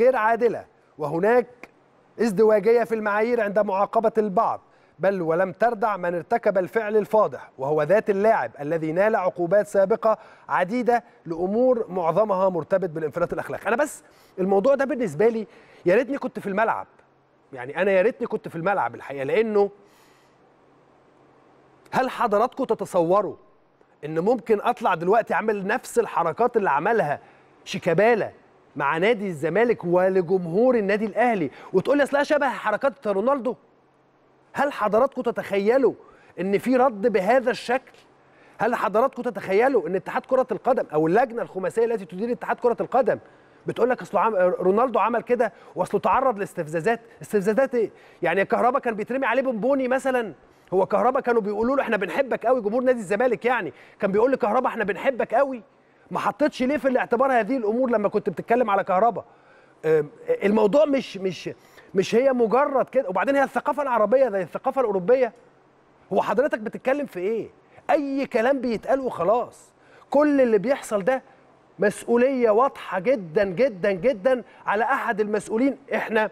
غير عادلة وهناك ازدواجية في المعايير عند معاقبة البعض بل ولم تردع من ارتكب الفعل الفاضح وهو ذات اللاعب الذي نال عقوبات سابقة عديدة لأمور معظمها مرتبط بالانفراط الأخلاقي أنا بس الموضوع ده بالنسبة لي يا ريتني كنت في الملعب يعني أنا يا ريتني كنت في الملعب الحقيقة لأنه هل حضراتكم تتصوروا ان ممكن اطلع دلوقتي اعمل نفس الحركات اللي عملها شيكابالا مع نادي الزمالك ولجمهور النادي الاهلي وتقول لي اصلها شبه حركات رونالدو هل حضراتكم تتخيلوا ان في رد بهذا الشكل هل حضراتكم تتخيلوا ان اتحاد كره القدم او اللجنه الخماسيه التي تدير اتحاد كره القدم بتقول لك اصل عم... رونالدو عمل كده واصله تعرض لاستفزازات استفزازات ايه يعني كهربا كان بيترمي عليه بونبوني مثلا هو كهربا كانوا بيقولوا له احنا بنحبك قوي جمهور نادي الزمالك يعني كان بيقول لكهربا احنا بنحبك قوي ما حطيتش ليه في الاعتبار هذه الامور لما كنت بتتكلم على كهرباء الموضوع مش مش مش هي مجرد كده وبعدين هي الثقافه العربيه زي الثقافه الاوروبيه هو حضرتك بتتكلم في ايه اي كلام بيتقال وخلاص كل اللي بيحصل ده مسؤوليه واضحه جدا جدا جدا على احد المسؤولين احنا